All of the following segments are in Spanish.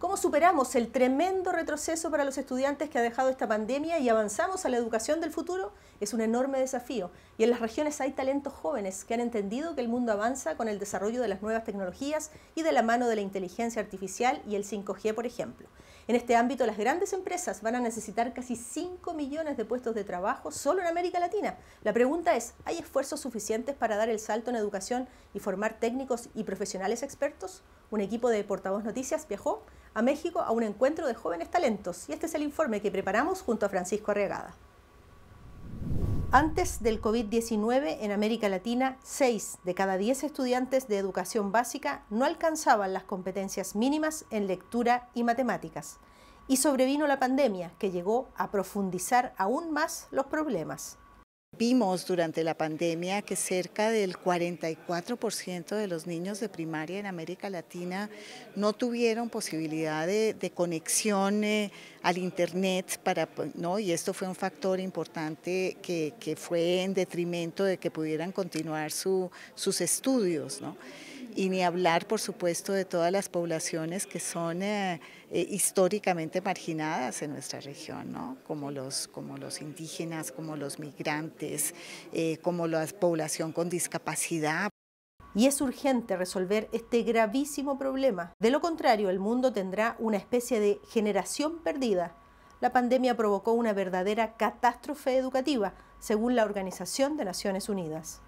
¿Cómo superamos el tremendo retroceso para los estudiantes que ha dejado esta pandemia y avanzamos a la educación del futuro? Es un enorme desafío. Y en las regiones hay talentos jóvenes que han entendido que el mundo avanza con el desarrollo de las nuevas tecnologías y de la mano de la inteligencia artificial y el 5G, por ejemplo. En este ámbito, las grandes empresas van a necesitar casi 5 millones de puestos de trabajo solo en América Latina. La pregunta es, ¿hay esfuerzos suficientes para dar el salto en educación y formar técnicos y profesionales expertos? Un equipo de Portavoz Noticias viajó a México a un encuentro de jóvenes talentos. Y este es el informe que preparamos junto a Francisco regada Antes del COVID-19, en América Latina, 6 de cada 10 estudiantes de educación básica no alcanzaban las competencias mínimas en lectura y matemáticas. Y sobrevino la pandemia, que llegó a profundizar aún más los problemas. Vimos durante la pandemia que cerca del 44% de los niños de primaria en América Latina no tuvieron posibilidad de, conexión eh, al Internet, ¿no? y esto fue un factor importante que, fue en detrimento de que pudieran continuar su, sus estudios. ¿no? y ni hablar, por supuesto, de todas las poblaciones que son eh, eh, históricamente marginadas en nuestra región, como, los, indígenas, como los migrantes, eh, como la población con discapacidad. Y es urgente resolver este gravísimo problema. De lo contrario, el mundo tendrá una especie de generación perdida. La pandemia provocó una verdadera catástrofe educativa, según la Organización de Naciones Unidas.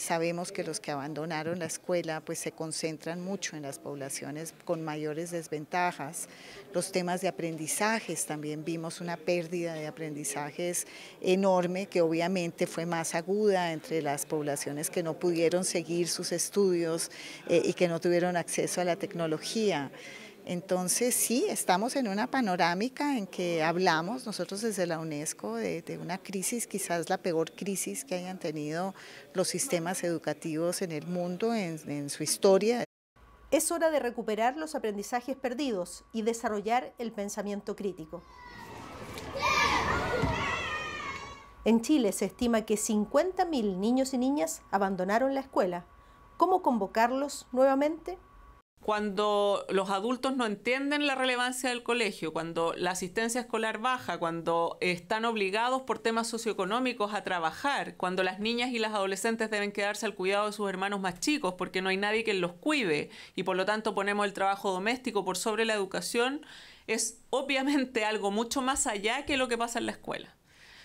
Sabemos que los que abandonaron la escuela pues se concentran mucho en las poblaciones con mayores desventajas. Los temas de aprendizajes, también vimos una pérdida de aprendizajes enorme que obviamente fue más aguda entre las poblaciones que no pudieron seguir sus estudios eh, y que no tuvieron acceso a la tecnología. Entonces sí, estamos en una panorámica en que hablamos nosotros desde la UNESCO de, una crisis, quizás la peor crisis que hayan tenido los sistemas educativos en el mundo, en, en su historia. Es hora de recuperar los aprendizajes perdidos y desarrollar el pensamiento crítico. En Chile se estima que 50.000 niños y niñas abandonaron la escuela. ¿Cómo convocarlos nuevamente? cuando los adultos no entienden la relevancia del colegio, cuando la asistencia escolar baja, cuando están obligados por temas socioeconómicos a trabajar, cuando las niñas y las adolescentes deben quedarse al cuidado de sus hermanos más chicos porque no hay nadie que los cuide y por lo tanto ponemos el trabajo doméstico por sobre la educación, es obviamente algo mucho más allá que lo que pasa en la escuela.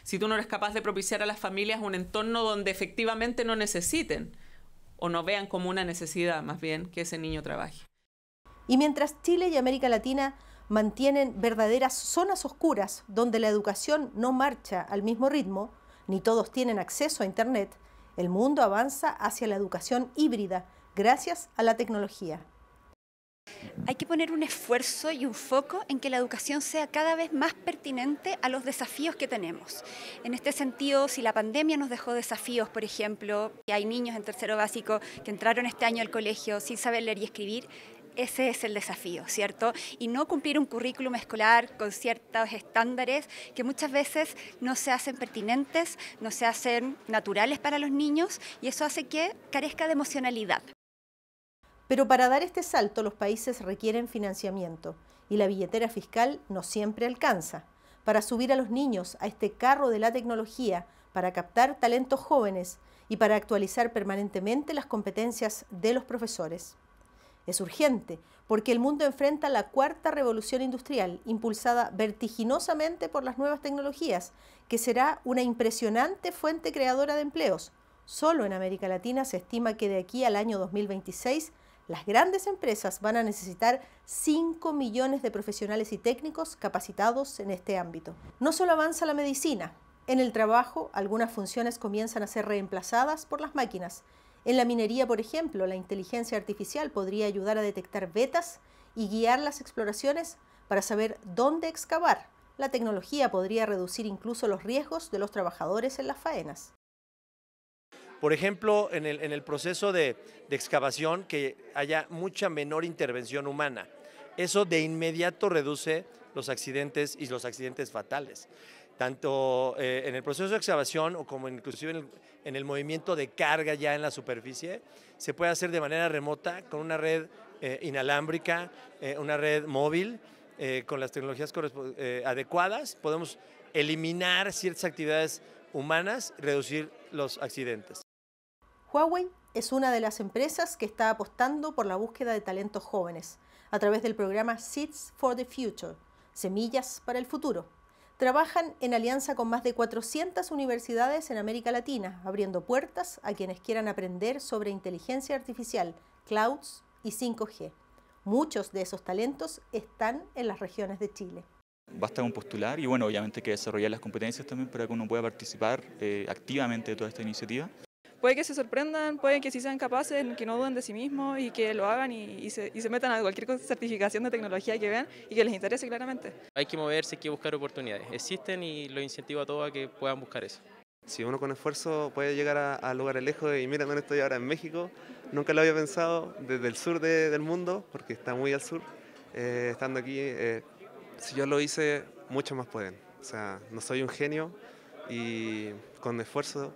Si tú no eres capaz de propiciar a las familias un entorno donde efectivamente no necesiten o no vean como una necesidad más bien que ese niño trabaje. Y mientras Chile y América Latina mantienen verdaderas zonas oscuras donde la educación no marcha al mismo ritmo, ni todos tienen acceso a Internet, el mundo avanza hacia la educación híbrida gracias a la tecnología. Hay que poner un esfuerzo y un foco en que la educación sea cada vez más pertinente a los desafíos que tenemos. En este sentido, si la pandemia nos dejó desafíos, por ejemplo, que hay niños en tercero básico que entraron este año al colegio sin saber leer y escribir, ese es el desafío, ¿cierto? Y no cumplir un currículum escolar con ciertos estándares que muchas veces no se hacen pertinentes, no se hacen naturales para los niños y eso hace que carezca de emocionalidad. Pero para dar este salto los países requieren financiamiento y la billetera fiscal no siempre alcanza. Para subir a los niños a este carro de la tecnología, para captar talentos jóvenes y para actualizar permanentemente las competencias de los profesores. Es urgente, porque el mundo enfrenta la cuarta revolución industrial, impulsada vertiginosamente por las nuevas tecnologías, que será una impresionante fuente creadora de empleos. Solo en América Latina se estima que de aquí al año 2026 las grandes empresas van a necesitar 5 millones de profesionales y técnicos capacitados en este ámbito. No solo avanza la medicina, en el trabajo algunas funciones comienzan a ser reemplazadas por las máquinas en la minería, por ejemplo, la inteligencia artificial podría ayudar a detectar vetas y guiar las exploraciones para saber dónde excavar. La tecnología podría reducir incluso los riesgos de los trabajadores en las faenas. Por ejemplo, en el, proceso de excavación, que haya mucha menor intervención humana. Eso de inmediato reduce los accidentes y los accidentes fatales tanto eh, en el proceso de excavación o como inclusive en el, movimiento de carga ya en la superficie, se puede hacer de manera remota con una red eh, inalámbrica, eh, una red móvil, con las tecnologías adecuadas, podemos eliminar ciertas actividades humanas, reducir los accidentes. Huawei es una de las empresas que está apostando por la búsqueda de talentos jóvenes a través del programa Seeds for the Future, Semillas para el Futuro trabajan en alianza con más de 400 universidades en América Latina, abriendo puertas a quienes quieran aprender sobre inteligencia artificial, clouds y 5G. Muchos de esos talentos están en las regiones de Chile. Basta con postular y bueno, obviamente hay que desarrollar las competencias también para que uno pueda participar eh, activamente de toda esta iniciativa puede que se sorprendan, pueden que sí sean capaces, que no duden de sí mismos y que lo hagan y, se, metan a cualquier certificación de tecnología que vean y que les interese claramente. Hay que moverse, hay que buscar oportunidades. Existen y lo incentivo a todos a que puedan buscar eso. Si uno con esfuerzo puede llegar a, lugares lejos y mira, dónde estoy ahora en México, nunca lo había pensado, desde el sur del mundo, porque está muy al sur, eh, estando aquí, eh, si yo lo hice, muchos más pueden. O sea, no soy un genio y con esfuerzo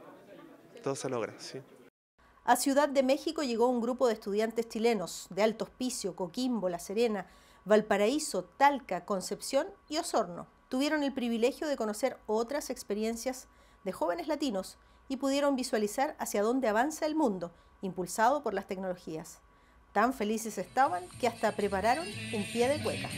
a Ciudad de México llegó un grupo de estudiantes chilenos de Alto Hospicio, Coquimbo, La Serena, Valparaíso, Talca, Concepción y Osorno. Tuvieron el privilegio de conocer otras experiencias de jóvenes latinos y pudieron visualizar hacia dónde avanza el mundo, impulsado por las tecnologías. Tan felices estaban que hasta prepararon un pie de cueca.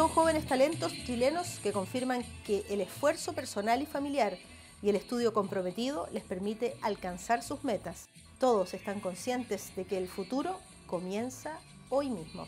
Son jóvenes talentos chilenos que confirman que el esfuerzo personal y familiar y el estudio comprometido les permite alcanzar sus metas. Todos están conscientes de que el futuro comienza hoy mismo.